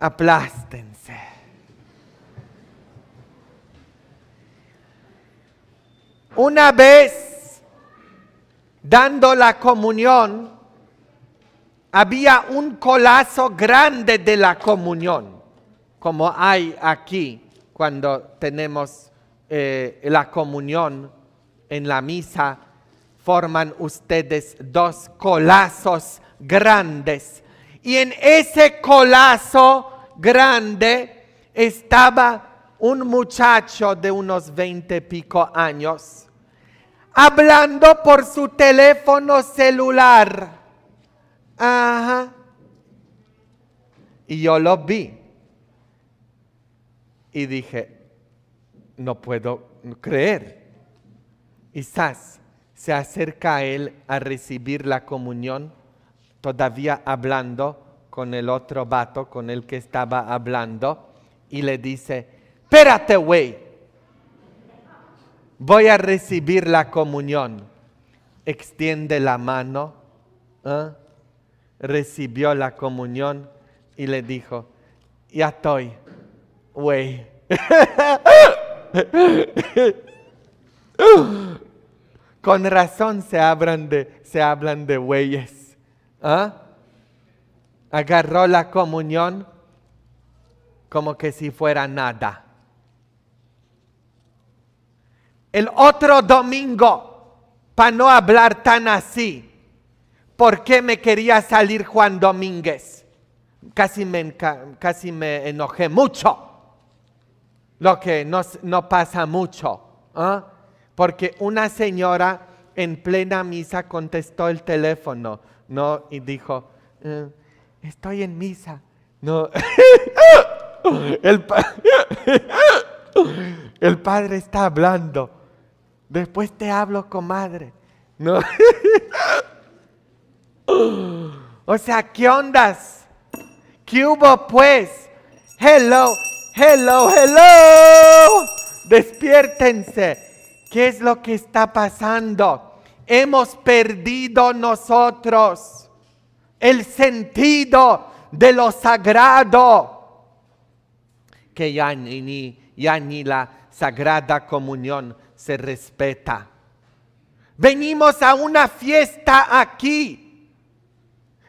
aplástense. Una vez dando la comunión, había un colazo grande de la comunión, como hay aquí cuando tenemos eh, la comunión en la misa, forman ustedes dos colazos grandes y en ese colazo grande estaba un muchacho de unos veinte y pico años hablando por su teléfono celular. Ajá. Y yo lo vi. Y dije, no puedo creer. Quizás se acerca a él a recibir la comunión todavía hablando con el otro vato con el que estaba hablando y le dice, espérate, güey, voy a recibir la comunión. Extiende la mano, ¿eh? recibió la comunión y le dijo, ya estoy, güey. Con razón se hablan de, se hablan de güeyes. ¿Ah? Agarró la comunión como que si fuera nada. El otro domingo, para no hablar tan así, ¿por qué me quería salir Juan Domínguez? Casi me, enojé mucho, lo que no, pasa mucho, ¿ah? porque una señora en plena misa contestó el teléfono no y dijo, eh, estoy en misa. No, el, padre está hablando. Después te hablo, comadre. No. o sea, ¿qué ondas? ¿Qué hubo pues? Hello, hello, hello. Despiértense. ¿Qué es lo que está pasando? hemos perdido nosotros el sentido de lo sagrado, que ya ni, ya ni la sagrada comunión se respeta. Venimos a una fiesta aquí.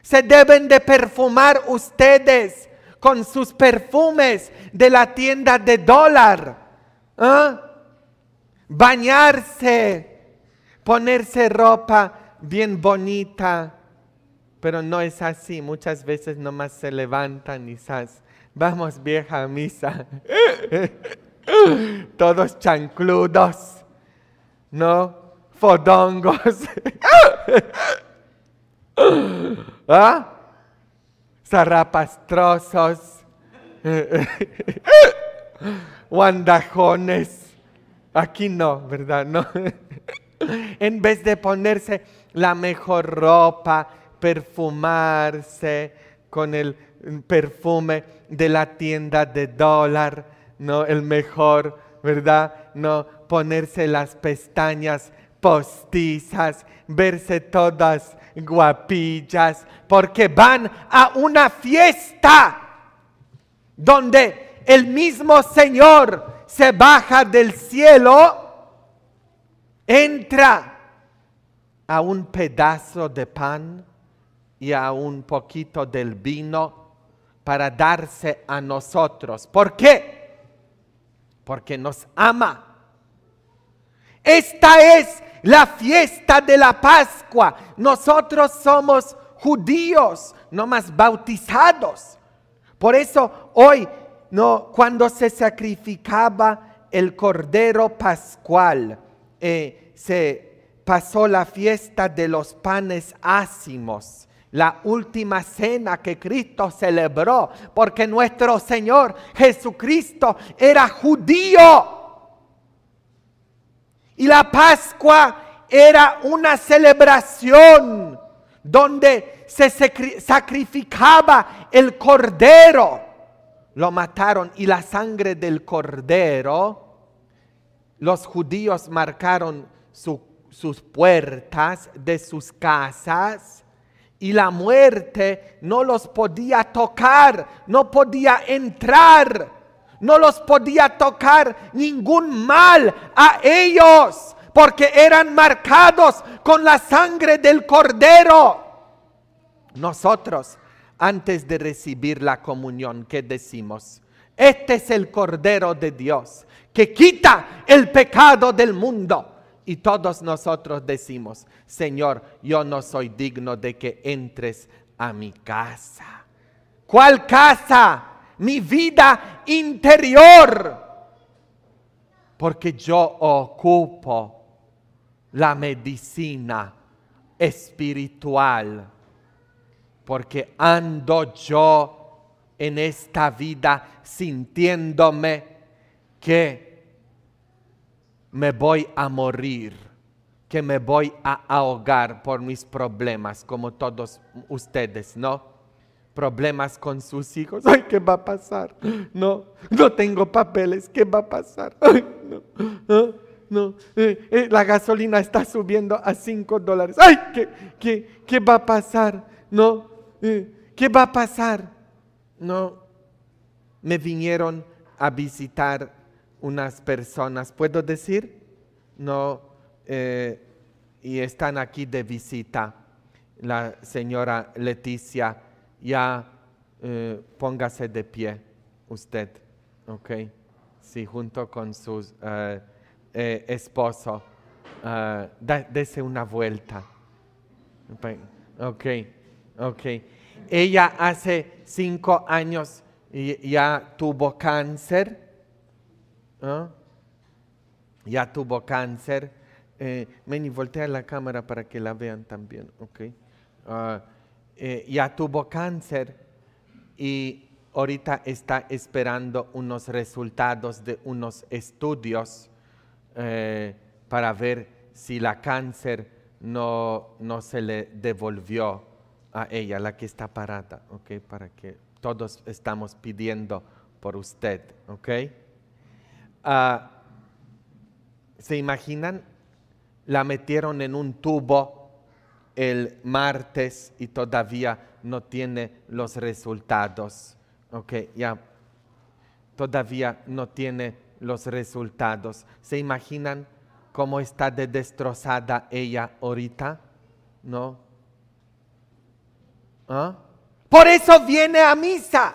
Se deben de perfumar ustedes con sus perfumes de la tienda de dólar. ¿eh? Bañarse ponerse ropa bien bonita, pero no es así. Muchas veces nomás se levantan y vamos vieja misa, todos chancludos, ¿no? Fodongos. ¿Ah? Zarrapastrosos, guandajones. Aquí no, ¿verdad? No en vez de ponerse la mejor ropa, perfumarse con el perfume de la tienda de dólar, ¿no? El mejor, ¿verdad? No, ponerse las pestañas postizas, verse todas guapillas, porque van a una fiesta donde el mismo Señor se baja del cielo entra a un pedazo de pan y a un poquito del vino para darse a nosotros. ¿Por qué? Porque nos ama. Esta es la fiesta de la Pascua. Nosotros somos judíos, no más bautizados. Por eso hoy, no, cuando se sacrificaba el cordero pascual, eh, se pasó la fiesta de los panes ácimos, la última cena que Cristo celebró, porque nuestro Señor Jesucristo era judío. Y la Pascua era una celebración donde se sacrificaba el cordero. Lo mataron y la sangre del cordero los judíos marcaron sus puertas de sus casas y la muerte no los podía tocar, no podía entrar, no los podía tocar ningún mal a ellos, porque eran marcados con la sangre del cordero. Nosotros, antes de recibir la comunión, ¿qué decimos? Este es el Cordero de Dios que quita el pecado del mundo. Y todos nosotros decimos, Señor, yo no soy digno de que entres a mi casa. ¿Cuál casa? Mi vida interior. Porque yo ocupo la medicina espiritual. Porque ando yo en esta vida sintiéndome que me voy a morir, que me voy a ahogar por mis problemas, como todos ustedes, ¿no? Problemas con sus hijos. Ay, ¿qué va a pasar? No, no tengo papeles. ¿Qué va a pasar? ¿ah? Eh, eh, la gasolina está subiendo a 5 dólares. ¡Ay! ¿qué, ¿qué, qué, va a pasar? ¿No? Eh, ¿Qué va a pasar? No, me vinieron a visitar unas personas, puedo decir, no, eh, y están aquí de visita. La señora Leticia, ya eh, póngase de pie usted, ¿ok? Sí, junto con su eh, esposo, ah, dése una vuelta. Ok, ok. Ella hace cinco años ya tuvo cáncer. ¿ah? Ya tuvo cáncer. Eh, Meni, voltea la cámara para que la vean también, ah, eh, ya tuvo cáncer y ahorita está esperando unos resultados de unos estudios eh, para ver si la cáncer no se le devolvió a ella, la que está parada, ¿ok? Para que todos estamos pidiendo por usted, ¿ok? Ah, ¿Se imaginan? La metieron en un tubo el martes y todavía no tiene los resultados, ¿ok? Ya todavía no tiene los resultados. ¿Se imaginan cómo está de destrozada ella ahorita? ¿No? ¿Ah? Por eso viene a misa.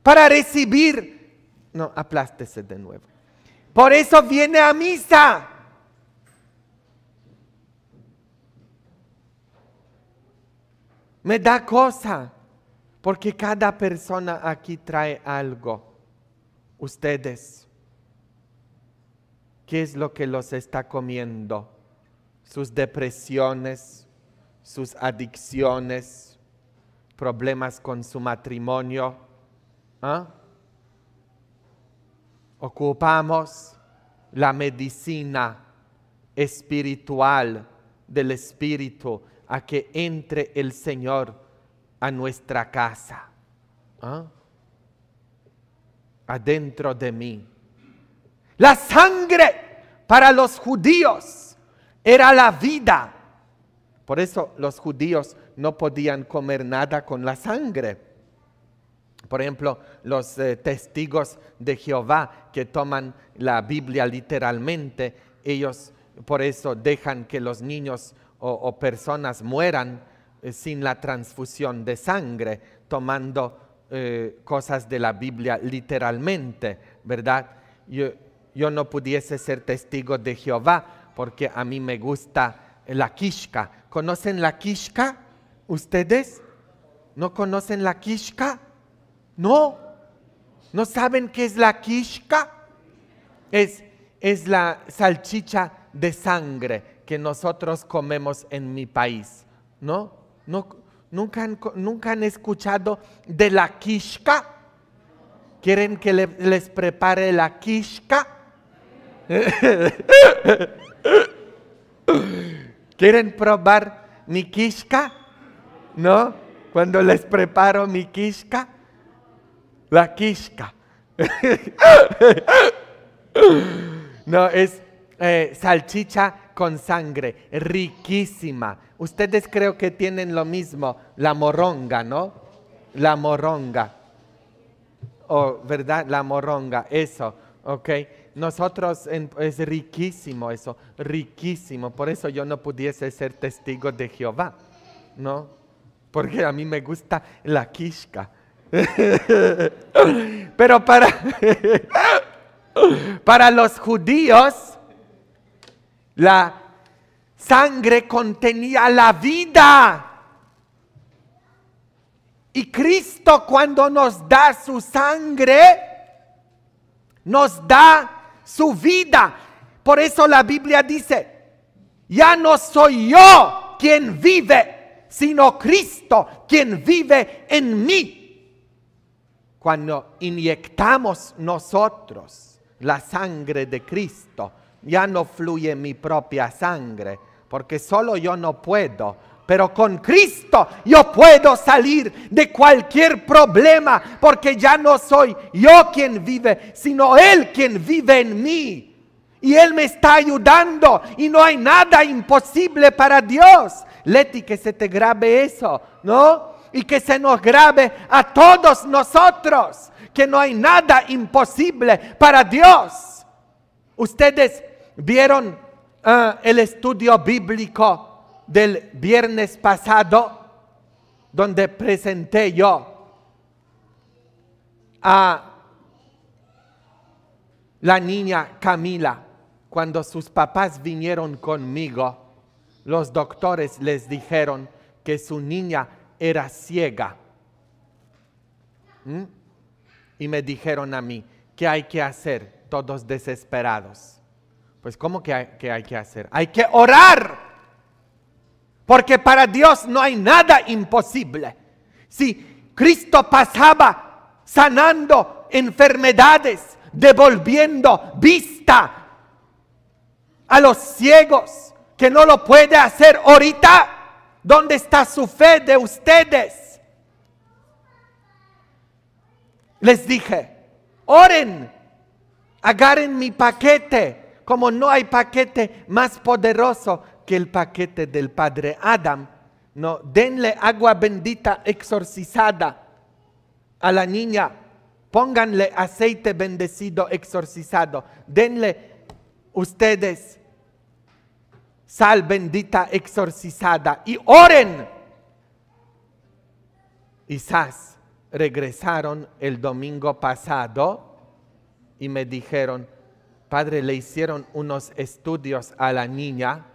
Para recibir. No, aplástese de nuevo. Por eso viene a misa. Me da cosa, porque cada persona aquí trae algo. Ustedes, ¿qué es lo que los está comiendo? sus depresiones, sus adicciones, problemas con su matrimonio. ¿ah? Ocupamos la medicina espiritual del Espíritu a que entre el Señor a nuestra casa, ¿ah? adentro de mí. La sangre para los judíos era la vida. Por eso los judíos no podían comer nada con la sangre. Por ejemplo, los eh, testigos de Jehová que toman la Biblia literalmente, ellos por eso dejan que los niños o, personas mueran eh, sin la transfusión de sangre, tomando eh, cosas de la Biblia literalmente, ¿verdad? Yo, yo no pudiese ser testigo de Jehová porque a mí me gusta la quishka. ¿Conocen la quishka? ¿Ustedes? ¿No conocen la quishka? No. ¿No saben qué es la quishka? Es, es la salchicha de sangre que nosotros comemos en mi país. ¿No? ¿No? ¿Nunca, han, nunca han escuchado de la quishka? ¿Quieren que les prepare la quishka? ¿Quieren probar mi quisca? ¿No? Cuando les preparo mi quisca, la quisca. no, es eh, salchicha con sangre, riquísima. Ustedes creo que tienen lo mismo, la moronga, ¿no? La moronga. O, oh, ¿verdad? La moronga, eso, ¿ok? Nosotros es riquísimo eso, riquísimo. Por eso yo no pudiese ser testigo de Jehová, ¿no? Porque a mí me gusta la quisca. Pero para, para los judíos, la sangre contenía la vida. Y Cristo cuando nos da su sangre, nos da su vida. Por eso la Biblia dice, ya no soy yo quien vive, sino Cristo quien vive en mí. Cuando inyectamos nosotros la sangre de Cristo, ya no fluye mi propia sangre, porque solo yo no puedo, pero con Cristo yo puedo salir de cualquier problema porque ya no soy yo quien vive, sino Él quien vive en mí. Y Él me está ayudando y no hay nada imposible para Dios. Leti, que se te grabe eso, ¿no? Y que se nos grabe a todos nosotros, que no hay nada imposible para Dios. Ustedes vieron ah, el estudio bíblico del viernes pasado, donde presenté yo a la niña Camila, cuando sus papás vinieron conmigo, los doctores les dijeron que su niña era ciega. ¿Mm? Y me dijeron a mí, ¿qué hay que hacer? Todos desesperados. Pues ¿cómo que que hay que hacer? Hay que orar. Porque para Dios no hay nada imposible. Si Cristo pasaba sanando enfermedades, devolviendo vista a los ciegos, que no lo puede hacer ahorita, ¿dónde está su fe de ustedes? Les dije, oren, agarren mi paquete, como no hay paquete más poderoso que el paquete del padre Adam. No, denle agua bendita exorcizada a la niña. Pónganle aceite bendecido exorcizado. Denle ustedes sal bendita exorcizada y oren. Quizás regresaron el domingo pasado y me dijeron, padre, le hicieron unos estudios a la niña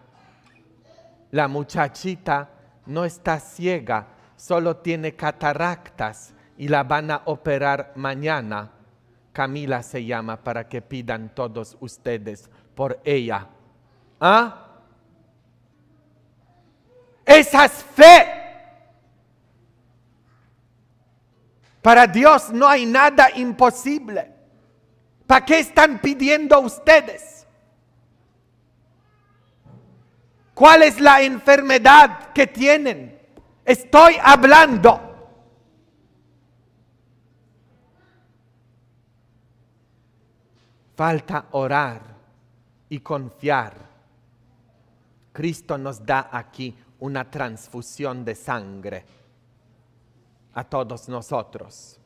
la muchachita no está ciega, solo tiene cataractas y la van a operar mañana. Camila se llama para que pidan todos ustedes por ella. ¿Ah? Esa es fe. Para Dios no hay nada imposible. ¿Para qué están pidiendo ustedes? cuál es la enfermedad que tienen. Estoy hablando. Falta orar y confiar. Cristo nos da aquí una transfusión de sangre a todos nosotros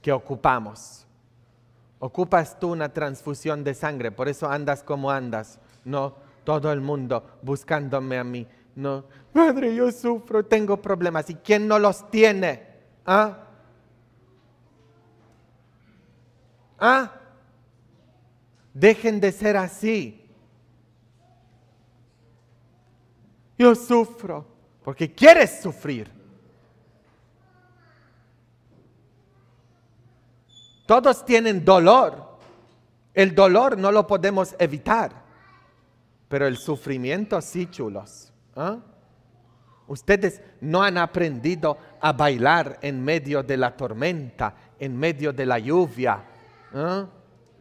que ocupamos. Ocupas tú una transfusión de sangre, por eso andas como andas. No, todo el mundo buscándome a mí. No, madre, yo sufro, tengo problemas. ¿Y quién no los tiene? ¿Ah? ¿Ah? Dejen de ser así. Yo sufro porque quieres sufrir. Todos tienen dolor. El dolor no lo podemos evitar. Pero el sufrimiento sí, chulos. ¿ah? Ustedes no han aprendido a bailar en medio de la tormenta, en medio de la lluvia. ¿ah?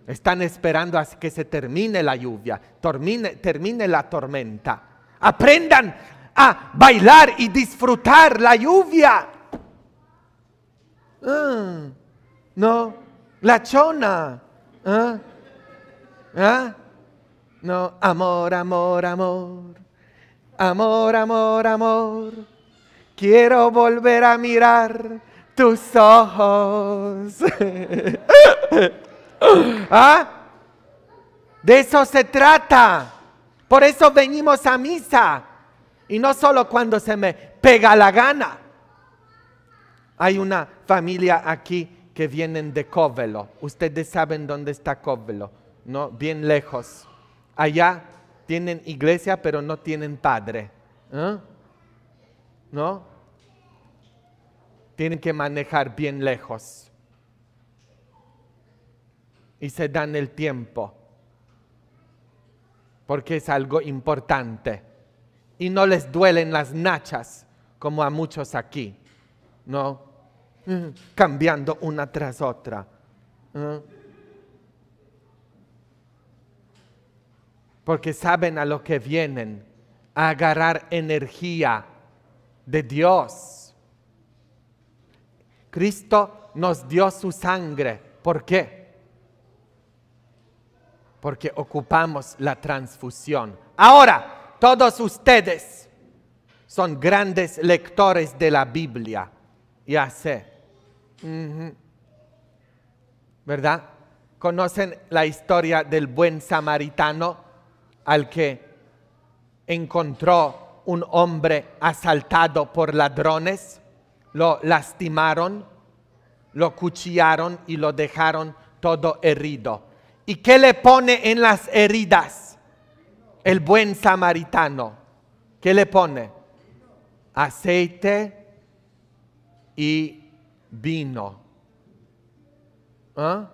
Están esperando a que se termine la lluvia, termine, la tormenta. Aprendan a bailar y disfrutar la lluvia. Ah, no, la chona. No, amor, amor, amor. Amor, amor, amor. Quiero volver a mirar tus ojos. ¿Ah? De eso se trata. Por eso venimos a misa. Y no solo cuando se me pega la gana. Hay una familia aquí que vienen de Covelo. Ustedes saben dónde está Covelo, ¿no? Bien lejos allá tienen iglesia pero no tienen padre. ¿eh? ¿No? Tienen que manejar bien lejos. Y se dan el tiempo. Porque es algo importante. Y no les duelen las nachas como a muchos aquí. ¿No? Cambiando una tras otra. ¿eh? porque saben a lo que vienen, a agarrar energía de Dios. Cristo nos dio su sangre. ¿Por qué? Porque ocupamos la transfusión. Ahora, todos ustedes son grandes lectores de la Biblia. Ya sé. ¿Verdad? ¿Conocen la historia del buen samaritano? al que encontró un hombre asaltado por ladrones, lo lastimaron, lo cuchillaron y lo dejaron todo herido. ¿Y qué le pone en las heridas? El buen samaritano. ¿Qué le pone? Aceite y vino. ¿Ah?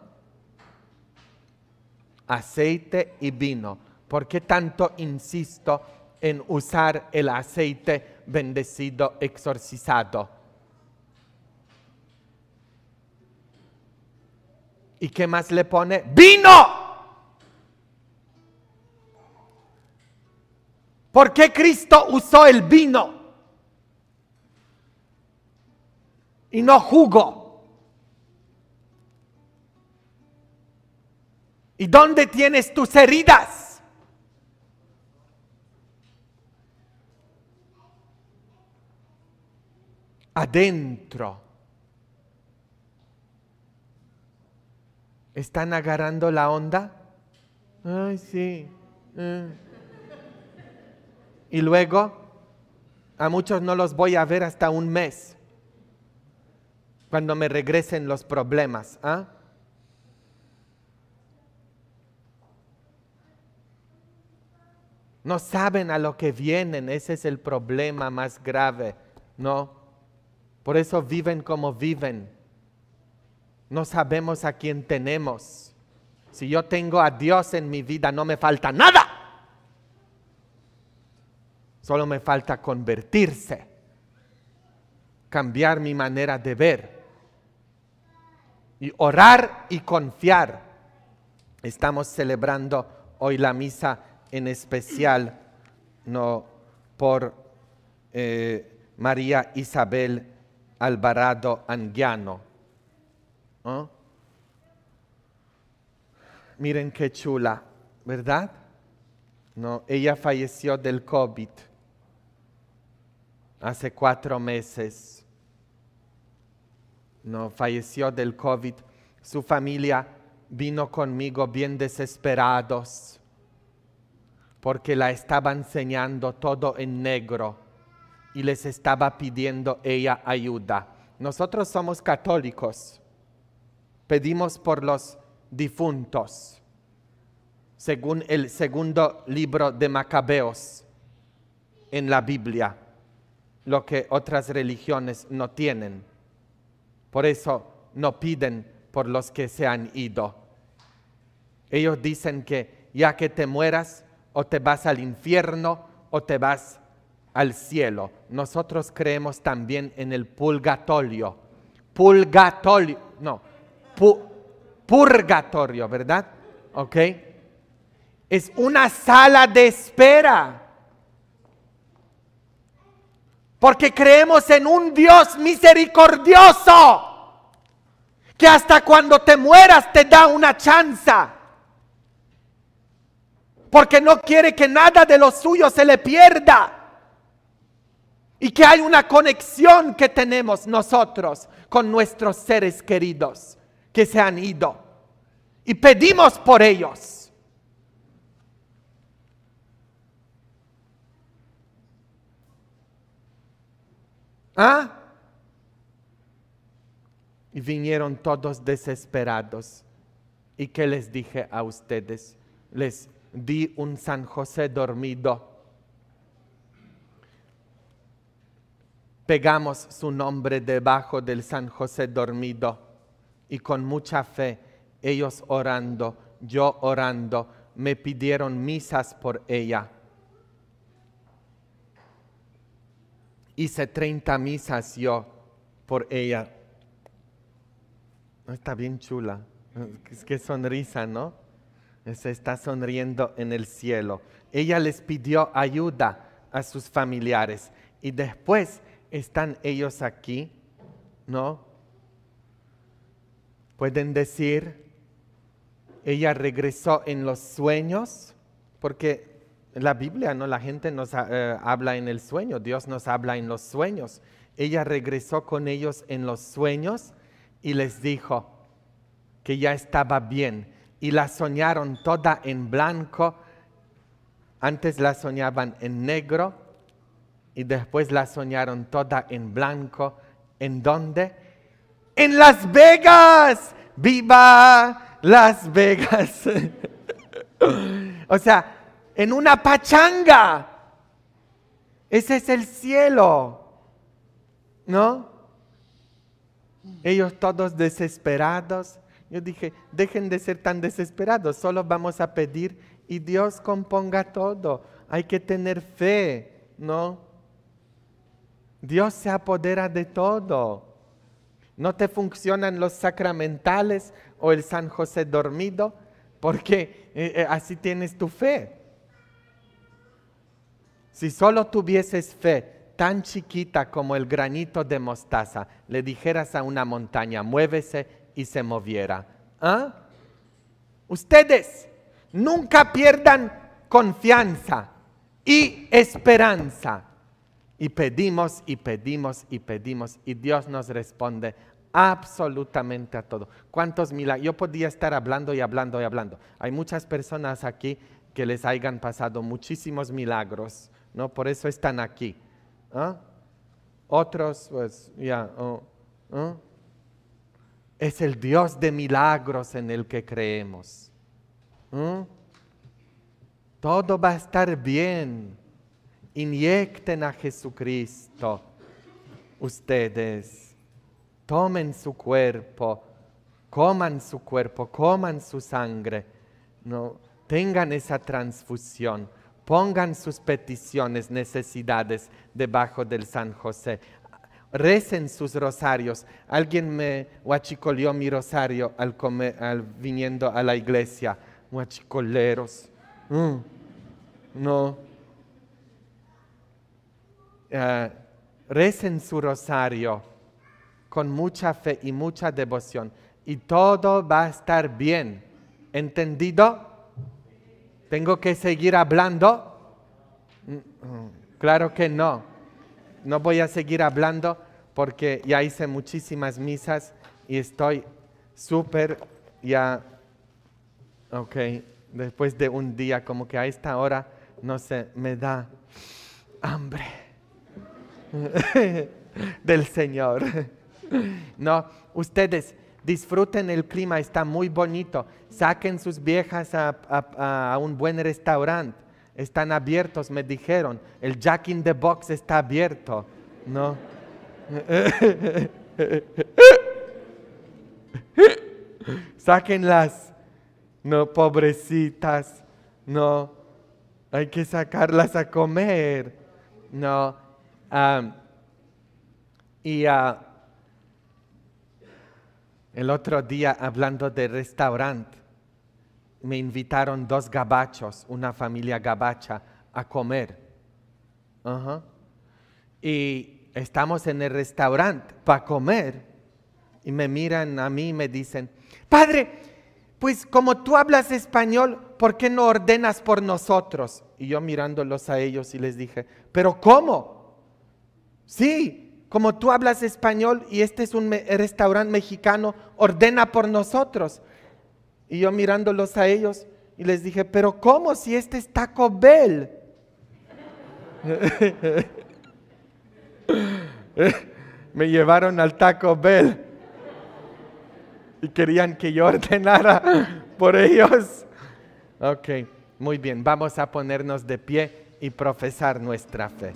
Aceite y vino ¿Por qué tanto insisto en usar el aceite bendecido exorcizado? ¿Y qué más le pone? Vino. ¿Por qué Cristo usó el vino? Y no jugo. ¿Y dónde tienes tus heridas? adentro. ¿Están agarrando la onda? Ay, sí. Eh. Y luego, a muchos no los voy a ver hasta un mes, cuando me regresen los problemas. ¿ah? No saben a lo que vienen, ese es el problema más grave, ¿no? Por eso viven como viven. No sabemos a quién tenemos. Si yo tengo a Dios en mi vida, no me falta nada. Solo me falta convertirse, cambiar mi manera de ver y orar y confiar. Estamos celebrando hoy la misa en especial no por eh, María Isabel Alvarado Anguiano. Miren qué chula, ¿verdad? No, ella falleció del COVID hace cuatro meses. No, falleció del COVID. Su familia vino conmigo bien desesperados porque la estaba enseñando todo en negro y les estaba pidiendo ella ayuda. Nosotros somos católicos, pedimos por los difuntos, según el segundo libro de Macabeos en la Biblia, lo que otras religiones no tienen. Por eso no piden por los que se han ido. Ellos dicen que ya que te mueras o te vas al infierno o te vas al cielo, nosotros creemos también en el purgatorio. Purgatorio, no, purgatorio, ¿verdad? ¿Ok? Es una sala de espera. Porque creemos en un Dios misericordioso que hasta cuando te mueras te da una chance. Porque no quiere que nada de lo suyo se le pierda. Y que hay una conexión que tenemos nosotros con nuestros seres queridos que se han ido. Y pedimos por ellos. ¿Ah? Y vinieron todos desesperados. ¿Y qué les dije a ustedes? Les di un San José dormido pegamos su nombre debajo del San José dormido y con mucha fe, ellos orando, yo orando, me pidieron misas por ella. Hice 30 misas yo por ella. Está bien chula. Es que sonrisa, ¿no? Se está sonriendo en el cielo. Ella les pidió ayuda a sus familiares y después ¿están ellos aquí? ¿No? Pueden decir, ella regresó en los sueños, porque la Biblia, ¿no? La gente nos eh, habla en el sueño, Dios nos habla en los sueños. Ella regresó con ellos en los sueños y les dijo que ya estaba bien. Y la soñaron toda en blanco. Antes la soñaban en negro y después la soñaron toda en blanco. ¿En dónde? En Las Vegas. ¡Viva Las Vegas! o sea, en una pachanga. Ese es el cielo. ¿No? Ellos todos desesperados. Yo dije, dejen de ser tan desesperados, solo vamos a pedir y Dios componga todo. Hay que tener fe, ¿no? Dios se apodera de todo. No te funcionan los sacramentales o el San José dormido porque eh, eh, así tienes tu fe. Si solo tuvieses fe tan chiquita como el granito de mostaza, le dijeras a una montaña, muévese y se moviera. ¿Ah? Ustedes nunca pierdan confianza y esperanza y pedimos y pedimos y pedimos y Dios nos responde absolutamente a todo. ¿Cuántos milagros? Yo podía estar hablando y hablando y hablando. Hay muchas personas aquí que les hayan pasado muchísimos milagros, ¿no? Por eso están aquí. ¿ah? Otros, pues, ya, ¿ah? ¿Ah? es el Dios de milagros en el que creemos. Todo va a estar bien inyecten a Jesucristo ustedes, tomen su cuerpo, coman su cuerpo, coman su sangre, no tengan esa transfusión, pongan sus peticiones, necesidades debajo del San José. Recen sus rosarios. Alguien me huachicolió mi rosario al, viniendo a la iglesia. Huachicoleros. Mm. No, eh, recen su rosario con mucha fe y mucha devoción y todo va a estar bien. ¿Entendido? ¿Tengo que seguir hablando? Mm, mm, claro que no. No voy a seguir hablando porque ya hice muchísimas misas y estoy súper ya, ok, después de un día, como que a esta hora, no sé, me da hambre. del Señor. No, ustedes disfruten el clima, está muy bonito. Saquen sus viejas a, un buen restaurante. Están abiertos, me dijeron. El Jack in the Box está abierto, ¿no? Sáquenlas, no, pobrecitas, no. Hay que sacarlas a comer, no y ah, el otro día, hablando de restaurante, me invitaron dos gabachos, una familia gabacha, a comer. Y estamos en el restaurante para comer. Y me miran a mí y me dicen, Padre, pues como tú hablas español, ¿por qué no ordenas por nosotros? Y yo mirándolos a ellos y les dije, pero ¿cómo? Sí, como tú hablas español y este es un restaurante mexicano, ordena por nosotros. Y yo mirándolos a ellos y les dije, pero ¿cómo si este es Taco Bell? me llevaron al Taco Bell y querían que yo ordenara por ellos. Ok, muy bien, vamos a ponernos de pie y profesar nuestra fe.